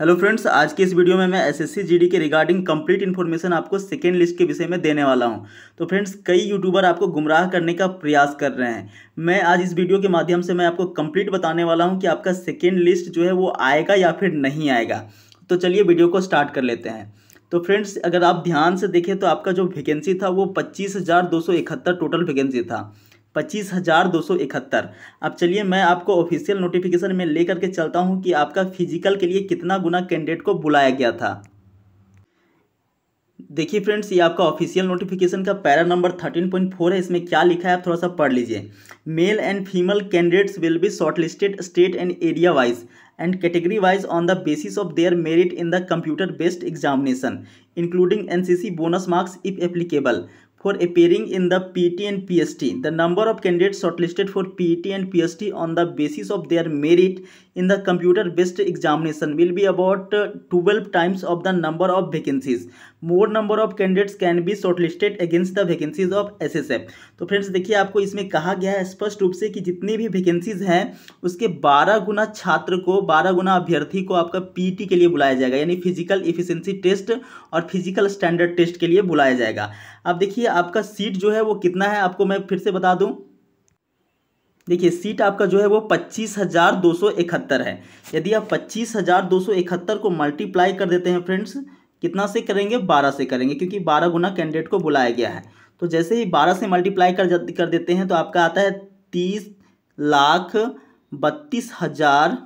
Hello friends आज की इस वीडियो में मैं एसएससी जीडी के रिगार्डिंग कंप्लीट इन्फॉर्मेशन आपको सेकेंड लिस्ट के विषय में देने वाला हूं तो फ्रेंड्स कई यूट्यूबर आपको गुमराह करने का प्रयास कर रहे हैं मैं आज इस वीडियो के माध्यम से मैं आपको कंप्लीट बताने वाला हूं कि आपका सेकेंड लिस्ट जो है वो आएगा या फिर नहीं आएगा तो चलिए वीडियो को स्टार्ट कर लेते हैं तो फ्रेंड्स अगर आप ध्यान से देखें तो आपका जो वैकेंसी था वो पच्चीस टोटल वैकेंसी था पच्चीस हज़ार दो सौ इकहत्तर अब चलिए मैं आपको ऑफिशियल नोटिफिकेशन में ले करके चलता हूँ कि आपका फिजिकल के लिए कितना गुना कैंडिडेट को बुलाया गया था देखिए फ्रेंड्स ये आपका ऑफिशियल नोटिफिकेशन का para number thirteen point four है इसमें क्या लिखा है आप थोड़ा सा पढ़ लीजिए male and female candidates will be shortlisted state and area wise and category wise on the basis of their merit in the computer based examination including NCC bonus marks if applicable for appearing in the PET and PST. The number of candidates shortlisted for PET and PST on the basis of their merit in the computer based examination will be about twelve times of the number of vacancies more number of candidates can be shortlisted against the vacancies of S S F तो friends देखिए आपको इसमें कहा गया है स्पष्ट रूप से कि जितनी भी वैकेंसीज हैं उसके बारह गुना छात्र को बारह गुना अभ्यर्थी को आपका पी टी e के लिए बुलाया जाएगा यानी फिजिकल इफिशेंसी टेस्ट और फिजिकल स्टैंडर्ड टेस्ट के लिए बुलाया जाएगा अब देखिए आपका सीट जो है वो कितना है आपको मैं फिर से बता दूँ देखिए सीट आपका जो है वो पच्चीस हज़ार दो सौ इकहत्तर है यदि आप पच्चीस हज़ार दो सौ इकहत्तर को मल्टीप्लाई कर देते हैं फ्रेंड्स कितना से करेंगे बारह से करेंगे क्योंकि बारह गुना कैंडिडेट को बुलाया गया है तो जैसे ही बारह से मल्टीप्लाई कर कर देते हैं तो आपका आता है तीस लाख बत्तीस हज़ार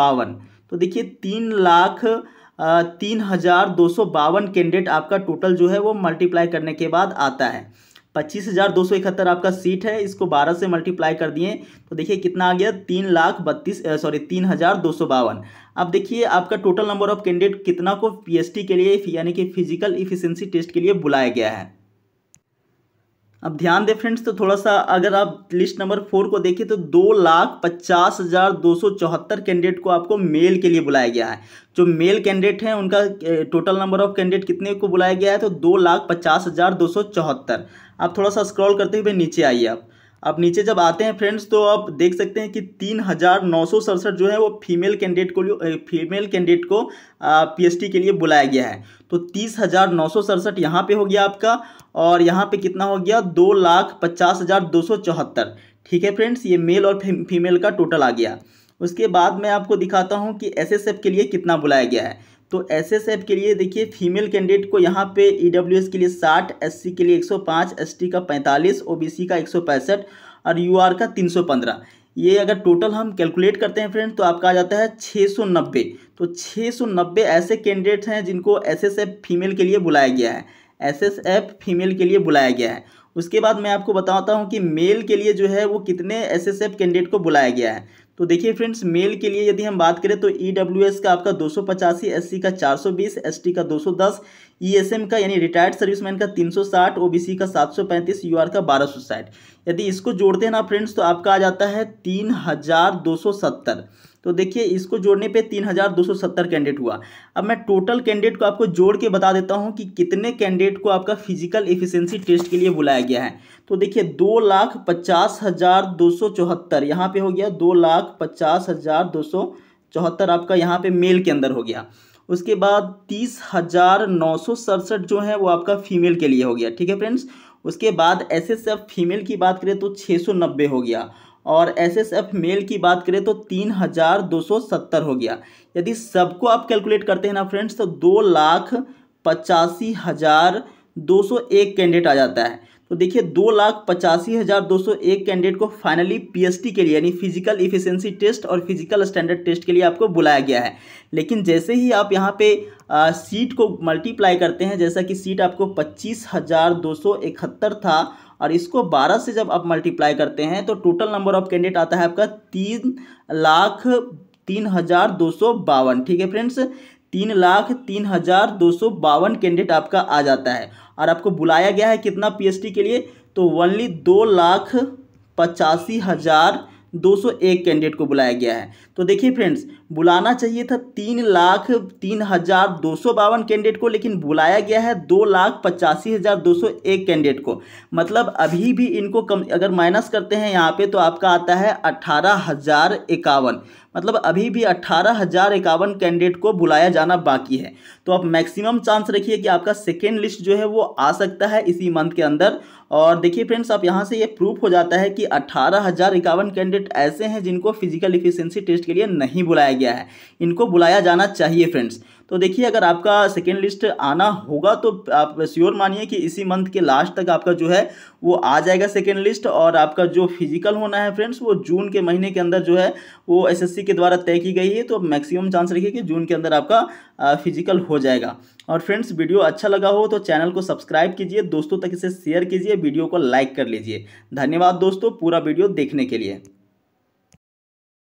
बावन तो देखिए तीन लाख तीन हज़ार दो सौ बावन कैंडिडेट आपका टोटल जो है वो मल्टीप्लाई करने के बाद आता है पच्चीस हज़ार दो सौ इकहत्तर आपका सीट है इसको बारह से मल्टीप्लाई कर दिए तो देखिए कितना आ गया तीन लाख बत्तीस सॉरी तीन हज़ार दो सौ बावन अब देखिए आपका टोटल नंबर ऑफ कैंडिडेट कितना को पीएसटी के लिए यानी कि फिजिकल इफिशेंसी टेस्ट के लिए बुलाया गया है अब ध्यान दें फ्रेंड्स तो थोड़ा सा अगर आप लिस्ट नंबर फोर को देखें तो दो लाख पचास हज़ार दो सौ चौहत्तर कैंडिडेट को आपको मेल के लिए बुलाया गया है जो मेल कैंडिडेट हैं उनका टोटल नंबर ऑफ कैंडिडेट कितने को बुलाया गया है तो दो लाख पचास हज़ार दो सौ चौहत्तर आप थोड़ा सा स्क्रॉल करते हुए नीचे आइए आप अब नीचे जब आते हैं फ्रेंड्स तो आप देख सकते हैं कि तीन हज़ार नौ सौ सड़सठ जो है वो फीमेल कैंडिडेट को फीमेल कैंडिडेट को पी के लिए बुलाया गया है तो तीस हज़ार नौ सौ सड़सठ यहाँ पर हो गया आपका और यहाँ पे कितना हो गया दो लाख पचास हज़ार दो सौ चौहत्तर ठीक है फ्रेंड्स ये मेल और फीमेल का टोटल आ गया उसके बाद मैं आपको दिखाता हूँ कि एस के लिए कितना बुलाया गया है तो एस एस एफ के लिए देखिए फीमेल कैंडिडेट को यहाँ पे ई डब्ल्यू एस के लिए साठ एस सी के लिए एक सौ पाँच एस टी का पैंतालीस ओ बी सी का एक सौ पैंसठ और यू आर का तीन सौ पंद्रह ये अगर टोटल हम कैलकुलेट करते हैं फ्रेंड तो आपका आ जाता है छः सौ नब्बे तो छः सौ नब्बे ऐसे कैंडिडेट्स हैं जिनको एस एस एफ फीमेल के लिए बुलाया गया है एस एस एफ फीमेल के लिए बुलाया गया है उसके बाद मैं आपको बताता हूँ कि मेल के लिए जो है वो कितने एस एस एफ कैंडिडेट को बुलाया गया है तो देखिए फ्रेंड्स मेल के लिए यदि हम बात करें तो ई e का आपका दो सौ पचासी एस का चार सौ बीस एस टी का दो सौ दस ई एस एम का यानी रिटायर्ड सर्विसमैन का तीन सौ साठ ओ बी सी का सात सौ पैंतीस यू आर का बारह सौ साठ यदि इसको जोड़ते हैं ना फ्रेंड्स तो आपका आ जाता है तीन हज़ार दो सौ सत्तर तो देखिए इसको जोड़ने पे 3270 कैंडिडेट हुआ अब मैं टोटल कैंडिडेट को आपको जोड़ के बता देता हूँ कि कितने कैंडिडेट को आपका फिजिकल एफिशिएंसी टेस्ट के लिए बुलाया गया है तो देखिए दो लाख पचास हज़ार दो सौ चौहत्तर यहाँ पे हो गया दो लाख पचास हज़ार दो सौ चौहत्तर आपका यहाँ पे मेल के अंदर हो गया उसके बाद तीस हज़ार नौ सौ सड़सठ जो है वो आपका फीमेल के लिए हो गया ठीक है फ्रेंड्स उसके बाद एस फीमेल की बात करें तो 690 हो गया और एस एस एफ मेल की बात करें तो तीन हज़ार दो सौ सत्तर हो गया यदि सबको आप कैलकुलेट करते हैं ना फ्रेंड्स तो दो लाख पचासी हज़ार दो सौ एक कैंडिडेट आ जाता है तो देखिए दो लाख पचासी हज़ार दो सौ एक कैंडिडेट को फाइनली पीएसटी के लिए यानी फिजिकल इफिशेंसी टेस्ट और फिजिकल स्टैंडर्ड टेस्ट के लिए आपको बुलाया गया है लेकिन जैसे ही आप यहाँ पे सीट को मल्टीप्लाई करते हैं जैसा कि सीट आपको पच्चीस हज़ार दो सौ इकहत्तर था और इसको 12 से जब आप मल्टीप्लाई करते हैं तो टोटल नंबर ऑफ कैंडिडेट आता है आपका तीन लाख तीन हज़ार दो सौ बावन ठीक है फ्रेंड्स तीन लाख तीन हज़ार दो सौ बावन कैंडिडेट आपका आ जाता है और आपको बुलाया गया है कितना पीएचडी के लिए तो ओनली दो लाख पचासी हज़ार 201 कैंडिडेट को बुलाया गया है तो देखिए फ्रेंड्स बुलाना चाहिए था तीन लाख तीन हज़ार दो सौ बावन कैंडिडेट को लेकिन बुलाया गया है दो लाख पचासी हज़ार दो सौ एक कैंडिडेट को मतलब अभी भी इनको कम अगर माइनस करते हैं यहाँ पे तो आपका आता है अट्ठारह हज़ार इक्यावन मतलब अभी भी अट्ठारह हज़ार इक्यावन कैंडिडेट को बुलाया जाना बाकी है तो आप मैक्सिमम चांस रखिए कि आपका सेकेंड लिस्ट जो है वो आ सकता है इसी मंथ के अंदर और देखिए फ्रेंड्स आप यहाँ से ये प्रूफ हो जाता है कि अट्ठारह हज़ार इक्यावन कैंडिडेट ऐसे हैं जिनको फिजिकल इफिशियंसी टेस्ट के लिए नहीं बुलाया गया है इनको बुलाया जाना चाहिए फ्रेंड्स तो देखिए अगर आपका सेकेंड लिस्ट आना होगा तो आप श्योर मानिए कि इसी मंथ के लास्ट तक आपका जो है वो आ जाएगा सेकेंड लिस्ट और आपका जो फिजिकल होना है फ्रेंड्स वो जून के महीने के अंदर जो है वो एसएससी के द्वारा तय की गई है तो मैक्सिमम चांस रखिए कि जून के अंदर आपका फिजिकल हो जाएगा और फ्रेंड्स वीडियो अच्छा लगा हो तो चैनल को सब्सक्राइब कीजिए दोस्तों तक इसे शेयर कीजिए वीडियो को लाइक कर लीजिए धन्यवाद दोस्तों पूरा वीडियो देखने के लिए